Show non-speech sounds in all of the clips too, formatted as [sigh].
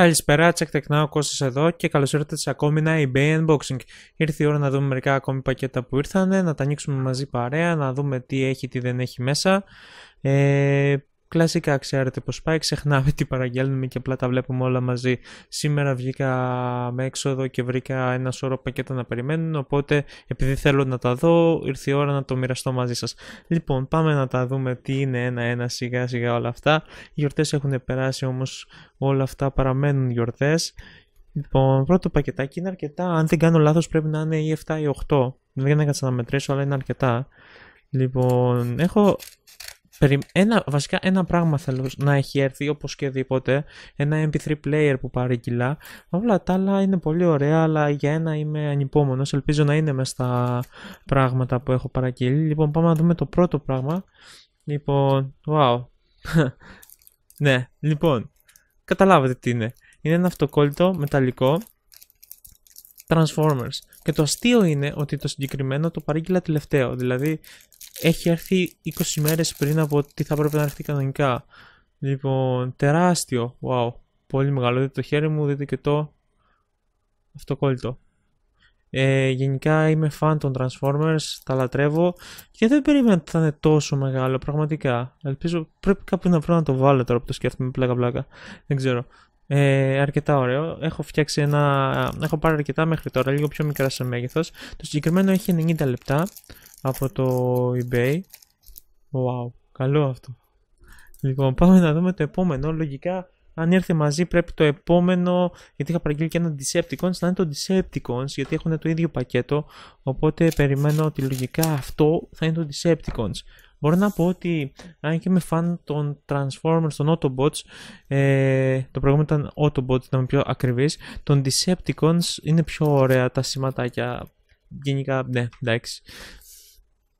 Καλησπέρα, τσεκ τεκνά, ο Κώστας εδώ και καλώς ήρθατε σε ακόμη ένα eBay Unboxing. Ήρθε η ώρα να δούμε μερικά ακόμη πακέτα που ήρθαν, να τα ανοίξουμε μαζί παρέα, να δούμε τι έχει, τι δεν έχει μέσα. Ε, Κλασικά ξέρετε πως πάει, ξεχνάμε τι παραγγέλνουμε και απλά τα βλέπουμε όλα μαζί. Σήμερα βγήκα με έξοδο και βρήκα ένα σώρο πακέτα να περιμένουν, οπότε επειδή θέλω να τα δω, ήρθε η ώρα να το μοιραστώ μαζί σας. Λοιπόν, πάμε να τα δούμε τι είναι ένα-ένα σιγά σιγά όλα αυτά. Οι γιορτές έχουν περάσει όμως όλα αυτά παραμένουν γιορτές. Λοιπόν, πρώτο πακετάκι είναι αρκετά, αν δεν κάνω λάθος πρέπει να είναι ή 7 ή 8. Δεν έκανα να μετρήσω, αλλά είναι αρκετά. Λοιπόν, έχω ένα, βασικά ένα πράγμα θέλω να έχει έρθει όπως και ενα ένα MP3 player που πάρει κιλά. Όλα τα άλλα είναι πολύ ωραία, αλλά για ένα είμαι ανυπόμονος, ελπίζω να είναι μέσα στα πράγματα που έχω παραγγείλει. Λοιπόν, πάμε να δούμε το πρώτο πράγμα. Λοιπόν, wow. [laughs] ναι, λοιπόν, καταλάβατε τι είναι. Είναι ένα αυτοκόλλητο μεταλλικό Transformers. Και το αστείο είναι ότι το συγκεκριμένο το παρήγγειλα τελευταίο. Δηλαδή έχει έρθει 20 μέρες πριν από ότι θα πρέπει να έρθει κανονικά. Λοιπόν, τεράστιο. Wow. Πολύ μεγάλο. Δείτε το χέρι μου, δείτε και το αυτοκόλλητο. Ε, γενικά είμαι fan των Transformers, τα λατρεύω και δεν περίμενα ότι θα είναι τόσο μεγάλο, πραγματικά. Ελπίζω πρέπει κάπου να βρω να το βάλω τώρα που το σκέφτομαι πλάκα πλάκα. Δεν ξέρω. Ε, αρκετά ωραίο. Έχω φτιάξει ένα. Έχω πάρει αρκετά μέχρι τώρα, λίγο πιο μικρά σε μέγεθος. Το συγκεκριμένο έχει 90 λεπτά από το eBay. Wow, καλό αυτό. Λοιπόν, πάμε να δούμε το επόμενο. Λογικά, αν έρθει μαζί, πρέπει το επόμενο. Γιατί είχα παραγγείλει και ένα Decepticons, να είναι το Decepticons, γιατί έχουν το ίδιο πακέτο. Οπότε περιμένω ότι λογικά αυτό θα είναι το Decepticons. Μπορώ να πω ότι αν και είμαι φαν των Transformers, των Autobots, ε, το προηγούμενο ήταν Autobots, ήταν πιο ακριβής. των Decepticons είναι πιο ωραία τα σηματάκια, γενικά, ναι, εντάξει.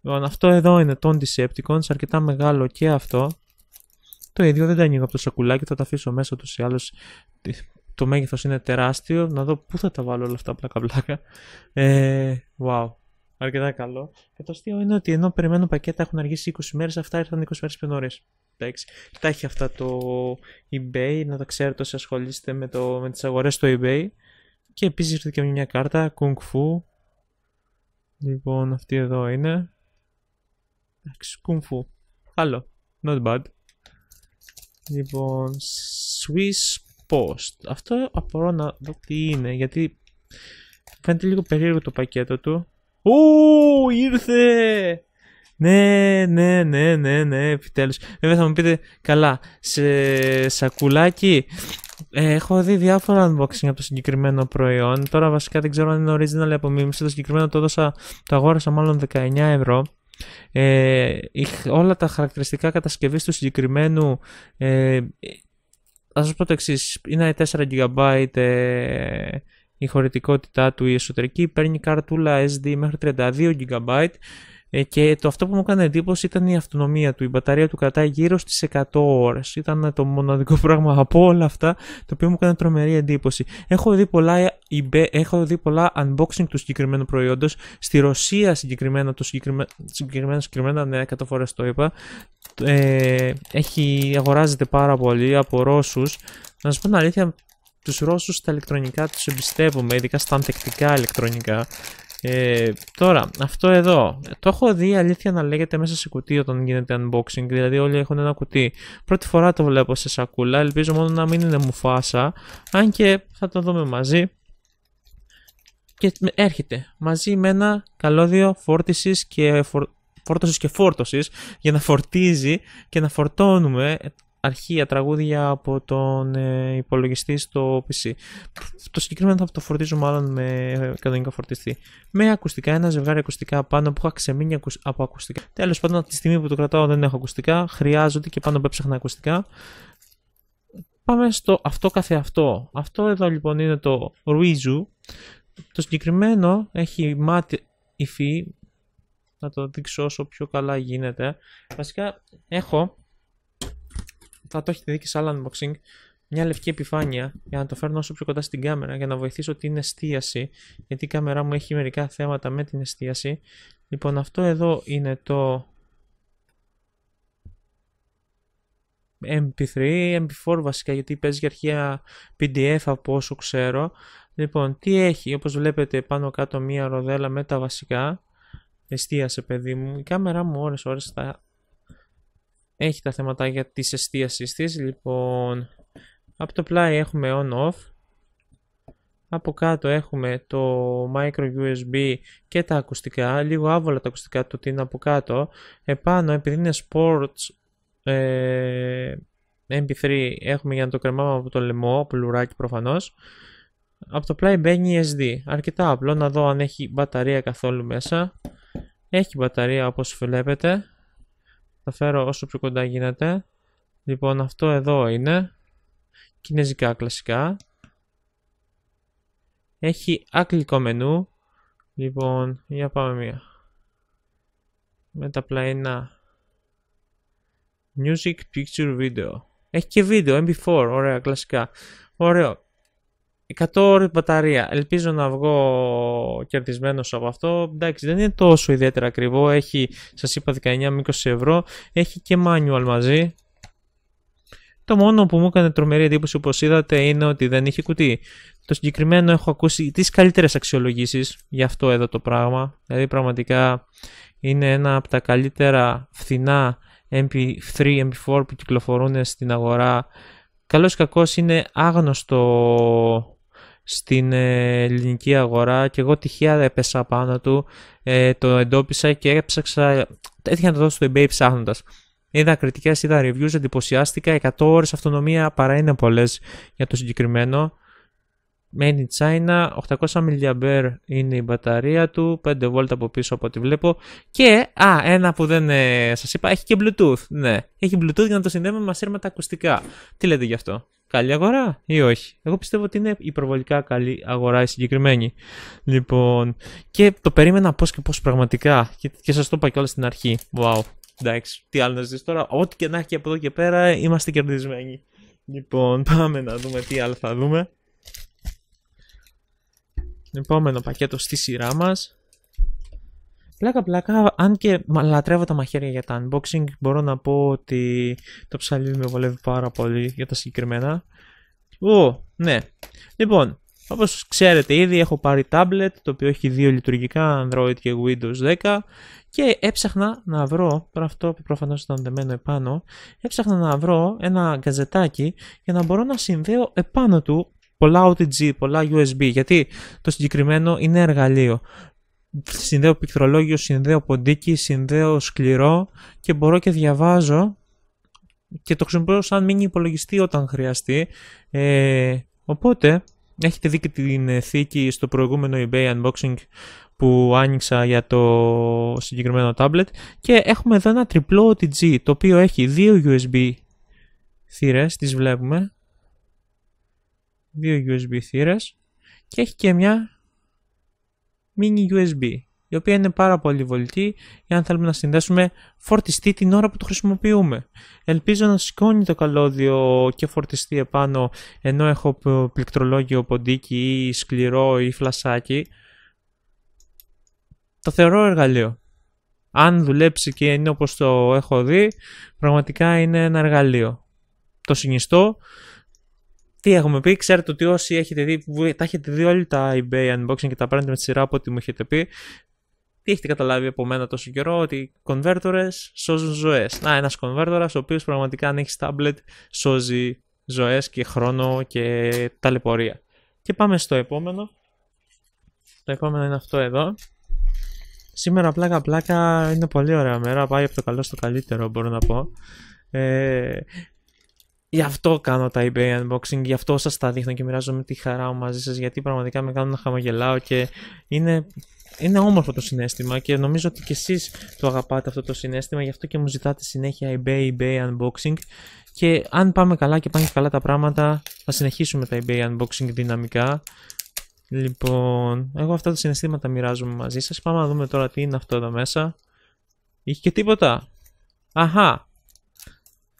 Λοιπόν, αυτό εδώ είναι των Decepticons, αρκετά μεγάλο και αυτό. Το ίδιο δεν τα ανοίγω από το σακουλάκι, θα τα αφήσω μέσα τους ή άλλω. Το μέγεθος είναι τεράστιο, να δω πού θα τα βάλω όλα αυτά πλάκα πλάκα. Ε, wow, αρκετά καλό. Και το αστείο είναι ότι ενώ περιμένω πακέτα έχουν αργήσει 20 μέρες, αυτά ήρθαν 20 μέρες πιο νωρίς. Εντάξει. Τα έχει αυτά το eBay, να τα ξέρετε όσοι ασχολείστε με, το, με τις αγορές στο eBay. Και επίσης ήρθε και μια κάρτα, Kung Fu. Λοιπόν, αυτή εδώ είναι. Εντάξει, κουμφού. Άλλο. Not bad. Λοιπόν, Swiss Post. Αυτό απορώ να δω τι είναι, γιατί φαίνεται λίγο περίεργο το πακέτο του. Ω, ήρθε! Ναι, ναι, ναι, ναι, ναι, επιτέλους. Βέβαια θα μου πείτε, καλά, σε σακουλάκι ε, έχω δει διάφορα unboxing από το συγκεκριμένο προϊόν. Τώρα βασικά δεν ξέρω αν είναι original από μίμηση. Το συγκεκριμένο το, έδωσα, το αγόρασα μάλλον 19 ευρώ. Ε, όλα τα χαρακτηριστικά κατασκευής του συγκεκριμένου ε, θα πω το εξής. είναι 4 GB ε, η χωρητικότητά του η εσωτερική, παίρνει καρτούλα SD μέχρι 32 GB ε, και το αυτό που μου έκανε εντύπωση ήταν η αυτονομία του. Η μπαταρία του κρατάει γύρω στις 100 ώρες. Ήταν το μοναδικό [laughs] πράγμα από όλα αυτά το οποίο μου έκανε τρομερή εντύπωση. Έχω δει πολλά, ε, έχω δει πολλά unboxing του συγκεκριμένου προϊόντος. Στη Ρωσία συγκεκριμένα, το συγκεκριμένο, συγκεκριμένα, ναι, 100 φορές το είπα, ε, έχει, αγοράζεται πάρα πολύ από Ρώσους. Να σας πω την αλήθεια, Τους Ρώσους τα ηλεκτρονικά τους εμπιστεύομαι, ειδικά στα ανθεκτικά ηλεκτρονικά. Ε, τώρα, αυτό εδώ. Το έχω δει αλήθεια να λέγεται μέσα σε κουτί όταν γίνεται unboxing. Δηλαδή, όλοι έχουν ένα κουτί. Πρώτη φορά το βλέπω σε σακούλα. Ελπίζω μόνο να μην είναι μουφάσα. Αν και θα το δούμε μαζί. Και έρχεται μαζί με ένα καλώδιο φόρτισης και φορ... και φόρτωσης για να φορτίζει και να φορτώνουμε αρχεία τραγούδια από τον ε, υπολογιστή στο PC. Το συγκεκριμένο θα το φορτίζω μάλλον με κανονικό φορτιστή. Με ακουστικά, ένα ζευγάρι ακουστικά πάνω που είχα ξεμείνει από ακουστικά. Τέλος πάντων, από τη στιγμή που το κρατάω δεν έχω ακουστικά, χρειάζονται και πάνω που έψαχνα ακουστικά. Πάμε στο αυτό καθεαυτό αυτό. Αυτό εδώ λοιπόν είναι το Ruizu. Το συγκεκριμένο έχει μάτι υφή. Να το δείξω όσο πιο καλά γίνεται. Βασικά έχω θα το έχετε δει και σε άλλα unboxing, μια λευκή επιφάνεια για να το φέρνω όσο πιο κοντά στην κάμερα για να βοηθήσω την εστίαση γιατί η κάμερά μου έχει μερικά θέματα με την εστίαση λοιπόν αυτό εδώ είναι το MP3, MP4 βασικά γιατί παίζει για αρχεία PDF από όσο ξέρω λοιπόν τι έχει όπως βλέπετε πάνω κάτω μία ροδέλα με τα βασικά εστίασε παιδί μου η κάμερά μου ώρες ώρες θα έχει τα για της εστίασης της. Λοιπόν, από το πλάι έχουμε on-off. Από κάτω έχουμε το micro USB και τα ακουστικά, λίγο άβολα τα ακουστικά του ότι είναι από κάτω. Επάνω επειδή είναι sports ε, MP3 έχουμε για να το κρεμάμε από το λαιμό, από λουράκι προφανώς. Από το πλάι μπαίνει e SD, αρκετά απλό να δω αν έχει μπαταρία καθόλου μέσα. Έχει μπαταρία όπως βλέπετε, θα φέρω όσο πιο κοντά γίνεται. Λοιπόν, αυτό εδώ είναι. Κινέζικα κλασικά. Έχει άκλικο μενού. Λοιπόν, για πάμε μία. Με τα πλαϊνά. Music, picture, video. Έχει και βίντεο, MP4, ωραία, κλασικά. Ωραίο. 100 ώρες μπαταρία. Ελπίζω να βγω κερδισμένος από αυτό. Εντάξει, δεν είναι τόσο ιδιαίτερα ακριβό. Έχει, σας είπα, 19 20 ευρώ. Έχει και manual μαζί. Το μόνο που μου έκανε τρομερή εντύπωση, όπως είδατε, είναι ότι δεν είχε κουτί. Το συγκεκριμένο έχω ακούσει τις καλύτερες αξιολογήσεις για αυτό εδώ το πράγμα. Δηλαδή, πραγματικά είναι ένα από τα καλύτερα φθηνά MP3, MP4 που κυκλοφορούν στην αγορά. Καλός ή κακός είναι άγνωστο στην ε, ελληνική αγορά και εγώ τυχαία έπεσα πάνω του, ε, το εντόπισα και έψαξα, έτυχα να το δώσω στο eBay ψάχνοντας. Είδα κριτικές, είδα reviews, εντυπωσιάστηκα. 100 ώρες αυτονομία παρά είναι πολλές για το συγκεκριμένο. Made in China, 800 mAh είναι η μπαταρία του, 5V από πίσω από ό,τι βλέπω. Και, α, ένα που δεν ε, σας είπα, έχει και Bluetooth, ναι. Έχει Bluetooth για να το συνδέουμε με ασύρματα ακουστικά. Τι λέτε γι' αυτό, καλή αγορά ή όχι. Εγώ πιστεύω ότι είναι υπερβολικά καλή αγορά η συγκεκριμένη. Λοιπόν, και το περίμενα πώς και πώς πραγματικά. Και, και σας το είπα κιόλας στην αρχή. Wow, εντάξει, τι άλλο να ζητήσω τώρα. Ό,τι και να έχει από εδώ και πέρα, είμαστε κερδισμένοι. Λοιπόν, πάμε να δούμε τι άλλο θα δούμε. Επόμενο πακέτο στη σειρά μας. Πλάκα πλάκα, αν και λατρεύω τα μαχαίρια για τα unboxing, μπορώ να πω ότι το ψαλίδι με βολεύει πάρα πολύ για τα συγκεκριμένα. Ω, ναι. Λοιπόν, όπως ξέρετε ήδη έχω πάρει tablet, το οποίο έχει δύο λειτουργικά, Android και Windows 10 και έψαχνα να βρω, τώρα αυτό που προφανώς ήταν δεμένο επάνω, έψαχνα να βρω ένα γκαζετάκι για να μπορώ να συνδέω επάνω του πολλά OTG, πολλά USB, γιατί το συγκεκριμένο είναι εργαλείο. Συνδέω πληκτρολόγιο, συνδέω ποντίκι, συνδέω σκληρό και μπορώ και διαβάζω και το χρησιμοποιώ σαν μήνυ υπολογιστή όταν χρειαστεί. Ε, οπότε, έχετε δει και την θήκη στο προηγούμενο eBay unboxing που άνοιξα για το συγκεκριμένο tablet και έχουμε εδώ ένα τριπλό OTG το οποίο έχει δύο USB θύρες, τις βλέπουμε δύο USB θύρες και έχει και μια mini USB η οποία είναι πάρα πολύ βολική για αν θέλουμε να συνδέσουμε φορτιστή την ώρα που το χρησιμοποιούμε. Ελπίζω να σηκώνει το καλώδιο και φορτιστή επάνω ενώ έχω πληκτρολόγιο ποντίκι ή σκληρό ή φλασάκι. Το θεωρώ εργαλείο. Αν δουλέψει και είναι όπως το έχω δει, πραγματικά είναι ένα εργαλείο. Το συνιστώ τι έχουμε πει, ξέρετε ότι όσοι έχετε δει, τα έχετε δει όλοι τα eBay unboxing και τα παίρνετε με τη σειρά από ό,τι μου έχετε πει, τι έχετε καταλάβει από μένα τόσο καιρό, ότι οι κονβέρτορε σώζουν ζωές. Να, ένας κονβέρτορα, ο οποίος πραγματικά αν έχεις tablet σώζει ζωές και χρόνο και ταλαιπωρία. Και πάμε στο επόμενο. Το επόμενο είναι αυτό εδώ. Σήμερα πλάκα πλάκα είναι πολύ ωραία μέρα, πάει από το καλό στο καλύτερο μπορώ να πω. Ε, Γι' αυτό κάνω τα eBay unboxing, γι' αυτό σας τα δείχνω και μοιράζομαι τη χαρά μου μαζί σας, γιατί πραγματικά με κάνουν να χαμογελάω και είναι, είναι όμορφο το συνέστημα και νομίζω ότι και εσείς το αγαπάτε αυτό το συνέστημα, γι' αυτό και μου ζητάτε συνέχεια eBay, eBay unboxing και αν πάμε καλά και πάνε καλά τα πράγματα, θα συνεχίσουμε τα eBay unboxing δυναμικά. Λοιπόν, εγώ αυτά τα συναισθήματα μοιράζομαι μαζί σας, πάμε να δούμε τώρα τι είναι αυτό εδώ μέσα. Είχε και τίποτα. Αχα,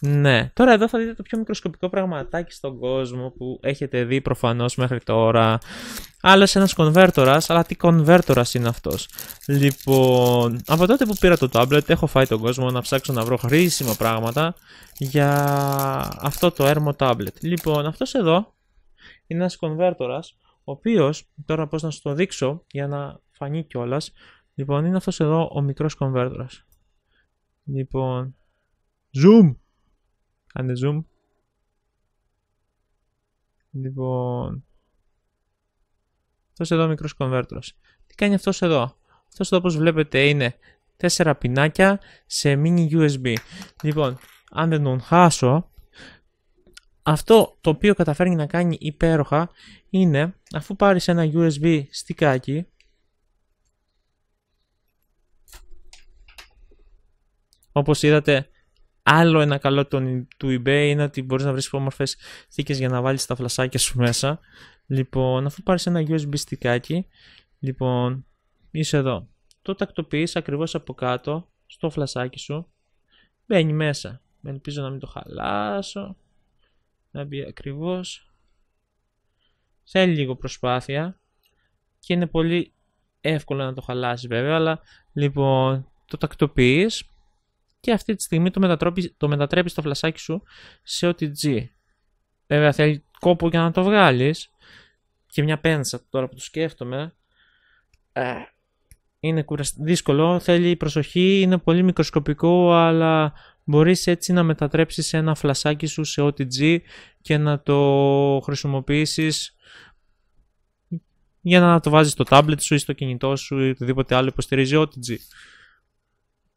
ναι. Τώρα εδώ θα δείτε το πιο μικροσκοπικό πραγματάκι στον κόσμο που έχετε δει προφανώς μέχρι τώρα. Άλλος ένας κονβέρτορας, αλλά τι κονβέρτορας είναι αυτός. Λοιπόν, από τότε που πήρα το tablet, έχω φάει τον κόσμο να ψάξω να βρω χρήσιμα πράγματα για αυτό το έρμο tablet. Λοιπόν, αυτός εδώ είναι ένας κονβέρτορας, ο οποίος, τώρα πώς να σου το δείξω για να φανεί κιόλας. Λοιπόν, είναι αυτός εδώ ο μικρός κονβέρτορας. Λοιπόν, zoom! Κάντε zoom. Λοιπόν... Αυτός εδώ ο μικρός κονβέρτρος. Τι κάνει αυτός εδώ. Αυτός εδώ όπως βλέπετε είναι 4 πινάκια σε mini USB. Λοιπόν, αν δεν τον χάσω, αυτό το οποίο καταφέρνει να κάνει υπέροχα είναι αφού πάρεις ένα USB στικάκι όπως είδατε Άλλο ένα καλό του eBay είναι ότι μπορείς να βρεις όμορφε θήκες για να βάλεις τα φλασάκια σου μέσα. Λοιπόν, αφού πάρεις ένα USB στικάκι, λοιπόν, είσαι εδώ. Το τακτοποιείς ακριβώς από κάτω στο φλασάκι σου. Μπαίνει μέσα. Ελπίζω να μην το χαλάσω. Να μπει ακριβώς. Θέλει λίγο προσπάθεια. Και είναι πολύ εύκολο να το χαλάσεις βέβαια. Αλλά λοιπόν, το τακτοποιείς και αυτή τη στιγμή το, μετατρέπει, το μετατρέπεις το φλασάκι σου σε OTG. Βέβαια θέλει κόπο για να το βγάλεις και μια πένσα τώρα που το σκέφτομαι. Ε, είναι δύσκολο, θέλει προσοχή, είναι πολύ μικροσκοπικό αλλά μπορείς έτσι να μετατρέψεις ένα φλασάκι σου σε OTG και να το χρησιμοποιήσεις για να το βάζεις στο tablet σου ή στο κινητό σου ή οτιδήποτε άλλο υποστηρίζει OTG.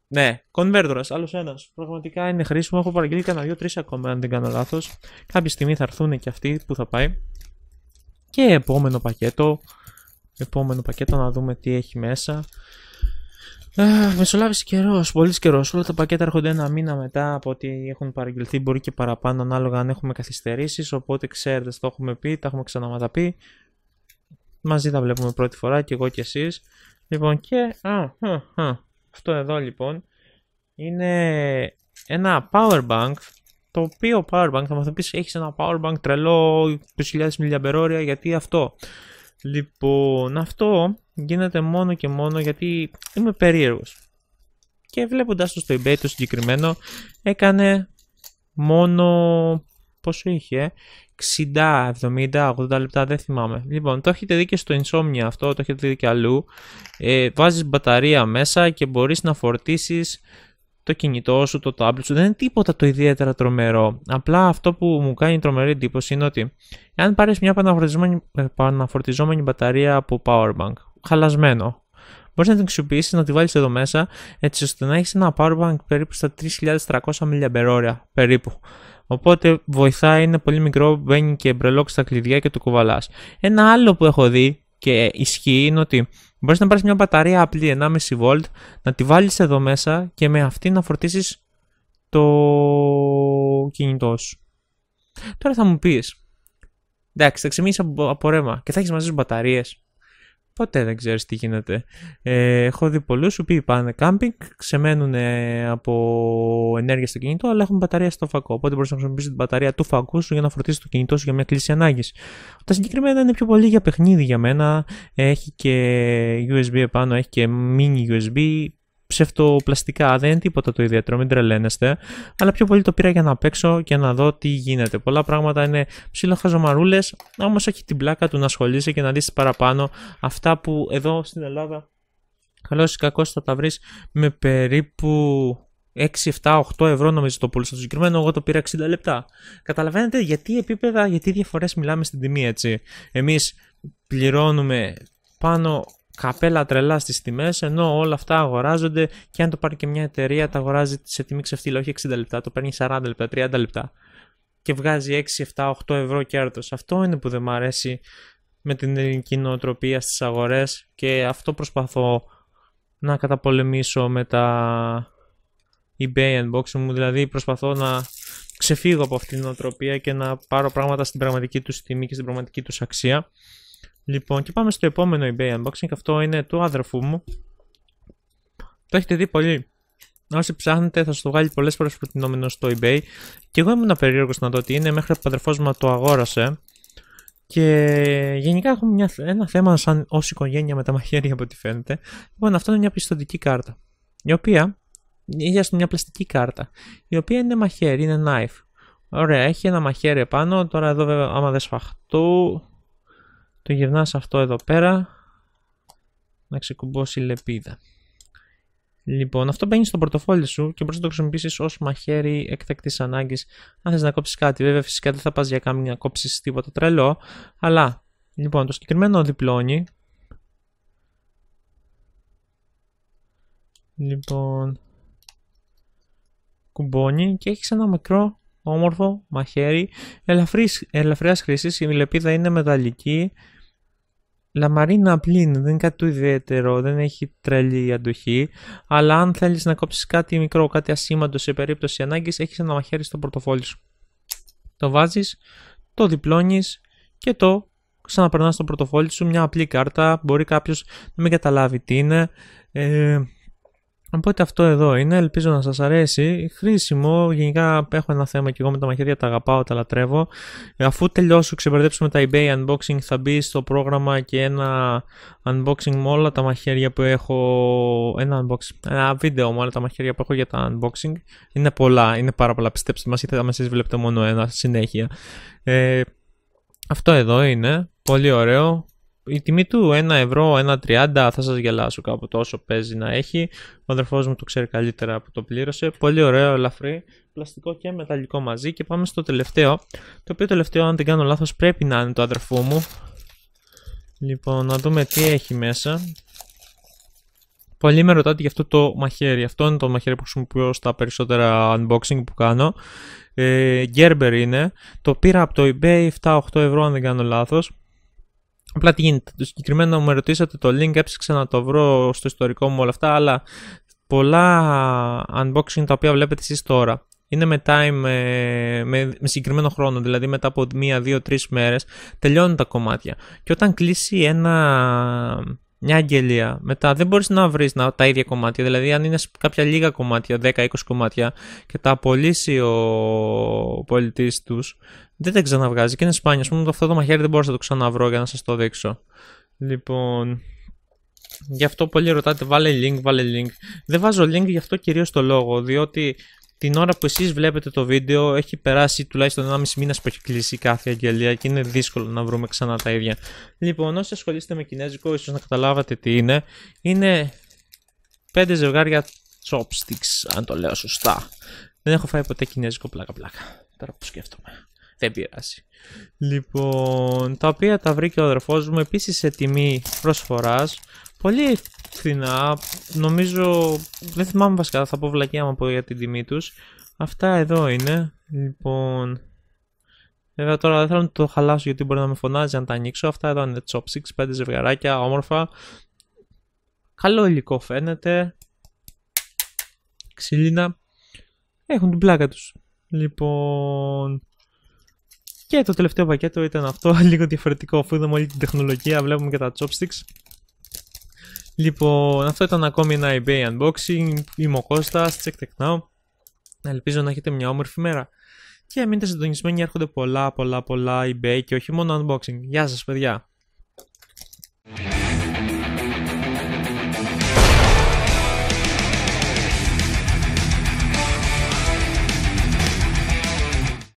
Ναι, κονβέρτορα, άλλο ένας. Πραγματικά είναι χρήσιμο. Έχω παραγγείλει κανένα δύο-τρει ακόμα, αν δεν κάνω λάθος. Κάποια στιγμή θα έρθουν και αυτοί που θα πάει. Και επόμενο πακέτο. Επόμενο πακέτο να δούμε τι έχει μέσα. Ah, καιρός, πολύ καιρός. Όλα τα πακέτα έρχονται ένα μήνα μετά από ό,τι έχουν παραγγελθεί. Μπορεί και παραπάνω ανάλογα αν έχουμε καθυστερήσεις. Οπότε ξέρετε, το έχουμε πει, τα έχουμε ξαναματαπεί. Μαζί τα βλέπουμε πρώτη φορά και εγώ και εσείς. Λοιπόν, και. Α, α, α. Αυτό εδώ λοιπόν είναι ένα power bank το οποίο power bank θα μας πεις έχεις ένα power bank τρελό 20.000 μιλιαμπερόρια γιατί αυτό. Λοιπόν αυτό γίνεται μόνο και μόνο γιατί είμαι περίεργος και βλέποντας το στο eBay το συγκεκριμένο έκανε μόνο πόσο είχε 60, 70, 80 λεπτά, δεν θυμάμαι. Λοιπόν, το έχετε δει και στο Insomnia αυτό, το έχετε δει και αλλού. Ε, βάζεις μπαταρία μέσα και μπορείς να φορτίσεις το κινητό σου, το tablet σου. Δεν είναι τίποτα το ιδιαίτερα τρομερό. Απλά αυτό που μου κάνει τρομερή εντύπωση είναι ότι αν πάρεις μια παναφορτιζόμενη μπαταρία από powerbank, χαλασμένο, Μπορείς να την αξιοποιήσεις, να τη βάλεις εδώ μέσα, έτσι ώστε να έχεις ένα powerbank περίπου στα 3300 mAh περίπου. Οπότε βοηθάει, είναι πολύ μικρό, μπαίνει και μπρελόκ στα κλειδιά και το κουβαλάς. Ένα άλλο που έχω δει και ισχύει είναι ότι μπορείς να πάρεις μια μπαταρία απλή 1,5 volt να τη βάλεις εδώ μέσα και με αυτή να φορτίσεις το κινητό σου. Τώρα θα μου πεις, εντάξει, θα ξεμείνεις από, από ρέμα και θα έχεις μαζί σου μπαταρίες ποτέ δεν ξέρεις τι γίνεται. Ε, έχω δει πολλούς που πάνε κάμπινγκ, ξεμένουν από ενέργεια στο κινητό, αλλά έχουν μπαταρία στο φακό. Οπότε μπορείς να χρησιμοποιήσεις την μπαταρία του φακού σου για να φορτίσεις το κινητό σου για μια κλίση ανάγκης. Τα συγκεκριμένα είναι πιο πολύ για παιχνίδι για μένα. Έχει και USB επάνω, έχει και mini USB, ψευτοπλαστικά. Δεν είναι τίποτα το ιδιαίτερο, μην τρελαίνεστε. Αλλά πιο πολύ το πήρα για να παίξω και να δω τι γίνεται. Πολλά πράγματα είναι ψιλοχαζομαρούλες, όμως έχει την πλάκα του να ασχολείσαι και να δεις παραπάνω αυτά που εδώ στην Ελλάδα. Καλώς ή κακό θα τα βρεις με περίπου 6, 7, 8 ευρώ νομίζω το πούλησα το συγκεκριμένο, εγώ το πήρα 60 λεπτά. Καταλαβαίνετε γιατί επίπεδα, γιατί διαφορές μιλάμε στην τιμή έτσι. Εμείς πληρώνουμε πάνω καπέλα τρελά στις τιμές, ενώ όλα αυτά αγοράζονται και αν το πάρει και μια εταιρεία τα αγοράζει σε τιμή ξεφτύλα, όχι 60 λεπτά, το παίρνει 40 λεπτά, 30 λεπτά και βγάζει 6, 7, 8 ευρώ κέρδος. Αυτό είναι που δεν μου αρέσει με την ελληνική νοοτροπία στις αγορές και αυτό προσπαθώ να καταπολεμήσω με τα eBay unboxing μου, δηλαδή προσπαθώ να ξεφύγω από αυτήν την νοοτροπία και να πάρω πράγματα στην πραγματική τους τιμή και στην πραγματική τους αξία. Λοιπόν, και πάμε στο επόμενο eBay unboxing. Αυτό είναι του αδερφού μου. Το έχετε δει πολύ. Όσοι ψάχνετε, θα σου το βγάλει πολλές φορές προτινόμενο στο eBay. Και εγώ ήμουν περίεργος να δω τι είναι μέχρι που ο αδερφός μου το αγόρασε. Και γενικά έχουμε μια, ένα θέμα σαν ως οικογένεια με τα μαχαίρια από ό,τι φαίνεται. Λοιπόν, αυτό είναι μια πιστοτική κάρτα. Η οποία, ίδια μια πλαστική κάρτα. Η οποία είναι μαχαίρι, είναι knife. Ωραία, έχει ένα μαχαίρι επάνω. Τώρα εδώ βέβαια, άμα δεν σφαχτού, το γυρνάς αυτό εδώ πέρα να ξεκουμπώσει η λεπίδα. Λοιπόν, αυτό μπαίνει στο πορτοφόλι σου και μπορείς να το χρησιμοποιήσεις ως μαχαίρι έκτακτη ανάγκης. Αν θες να κόψεις κάτι, βέβαια, φυσικά δεν θα πας για κάμια να κόψεις τίποτα τρελό. Αλλά, λοιπόν, το συγκεκριμένο διπλώνει. Λοιπόν, κουμπώνει και έχεις ένα μικρό όμορφο μαχαίρι ελαφρύς, χρήσης. Η λεπίδα είναι μεταλλική λαμαρίνα απλή είναι, δεν είναι κάτι το ιδιαίτερο, δεν έχει τρελή αντοχή. Αλλά αν θέλεις να κόψεις κάτι μικρό, κάτι ασήμαντο σε περίπτωση ανάγκης, έχεις ένα μαχαίρι στο πορτοφόλι σου. Το βάζεις, το διπλώνεις και το ξαναπερνάς στο πορτοφόλι σου. Μια απλή κάρτα. Μπορεί κάποιος να μην καταλάβει τι είναι. Ε, Οπότε αυτό εδώ είναι, ελπίζω να σας αρέσει, χρήσιμο, γενικά έχω ένα θέμα και εγώ με τα μαχαίρια, τα αγαπάω, τα λατρεύω. Αφού τελειώσω, ξεπερδέψουμε τα eBay unboxing, θα μπει στο πρόγραμμα και ένα unboxing με όλα τα μαχαίρια που έχω, ένα unboxing, ένα βίντεο με όλα τα μαχαίρια που έχω για τα unboxing. Είναι πολλά, είναι πάρα πολλά, πιστέψτε μας, είτε εσείς βλέπετε μόνο ένα συνέχεια. Ε, αυτό εδώ είναι, πολύ ωραίο, η τιμή του 1 ευρώ, 1,30 θα σας γελάσω κάπου τόσο παίζει να έχει. Ο αδερφός μου το ξέρει καλύτερα που το πλήρωσε. Πολύ ωραίο, ελαφρύ, πλαστικό και μεταλλικό μαζί. Και πάμε στο τελευταίο, το οποίο τελευταίο αν δεν κάνω λάθος πρέπει να είναι το αδερφού μου. Λοιπόν, να δούμε τι έχει μέσα. Πολλοί με ρωτάτε για αυτό το μαχαίρι. Αυτό είναι το μαχαίρι που χρησιμοποιώ στα περισσότερα unboxing που κάνω. Ε, Gerber είναι. Το πήρα από το eBay 7-8 ευρώ αν δεν κάνω λάθος. Απλά τι γίνεται. Το συγκεκριμένο μου ρωτήσατε το link, έψαξα να το βρω στο ιστορικό μου όλα αυτά, αλλά πολλά unboxing τα οποία βλέπετε εσείς τώρα είναι με time, ε, με, με συγκεκριμένο χρόνο, δηλαδή μετά από μία, δύο, τρεις μέρες τελειώνουν τα κομμάτια. Και όταν κλείσει ένα, μια δυο τρει μέρε τελειωνουν τα κομματια και μετά δεν μπορείς να βρεις τα ίδια κομμάτια, δηλαδή αν είναι κάποια λίγα κομμάτια, 10-20 κομμάτια και τα απολύσει ο, ο πολιτής τους, δεν τα ξαναβγάζει και είναι σπάνιο, Ας πούμε, αυτό το μαχαίρι δεν μπορούσα να το ξαναβρω για να σας το δείξω. Λοιπόν, γι' αυτό πολλοί ρωτάτε, βάλε link, βάλε link. Δεν βάζω link γι' αυτό κυρίως το λόγο, διότι την ώρα που εσείς βλέπετε το βίντεο έχει περάσει τουλάχιστον 1,5 μήνας που έχει κλείσει κάθε αγγελία και είναι δύσκολο να βρούμε ξανά τα ίδια. Λοιπόν, όσοι ασχολείστε με κινέζικο, ίσως να καταλάβατε τι είναι. Είναι 5 ζευγάρια chopsticks, αν το λέω σωστά. Δεν έχω φάει ποτέ κινέζικο πλάκα πλάκα. Τώρα που σκέφτομαι. Δεν πειράζει. Λοιπόν, τα οποία τα βρήκε ο αδερφός μου επίσης σε τιμή προσφοράς. Πολύ φθηνά, νομίζω, δεν θυμάμαι βασικά, θα πω βλακιά μου από για την τιμή τους. Αυτά εδώ είναι, λοιπόν... Βέβαια τώρα δεν θέλω να το χαλάσω γιατί μπορεί να με φωνάζει αν τα ανοίξω. Αυτά εδώ είναι chopsticks, πέντε ζευγαράκια, όμορφα. Καλό υλικό φαίνεται. Ξυλίνα. Έχουν την πλάκα τους. Λοιπόν... Και το τελευταίο πακέτο ήταν αυτό, [laughs] λίγο διαφορετικό αφού είδαμε όλη την τεχνολογία, βλέπουμε και τα chopsticks. Λοιπόν, αυτό ήταν ακόμη ένα eBay unboxing. Είμαι ο Κώστας, check tech now. Ελπίζω να έχετε μια όμορφη μέρα. Και μείνετε συντονισμένοι, έρχονται πολλά, πολλά, πολλά eBay και όχι μόνο unboxing. Γεια σας παιδιά!